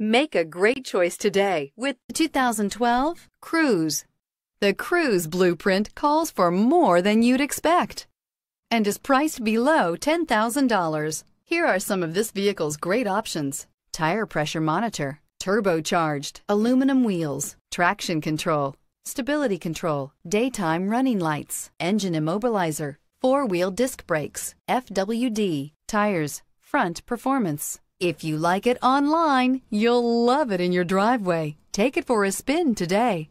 Make a great choice today with the 2012 Cruise. The Cruise blueprint calls for more than you'd expect and is priced below $10,000. Here are some of this vehicle's great options. Tire pressure monitor, turbocharged, aluminum wheels, traction control, stability control, daytime running lights, engine immobilizer, four-wheel disc brakes, FWD, tires, front performance. If you like it online, you'll love it in your driveway. Take it for a spin today.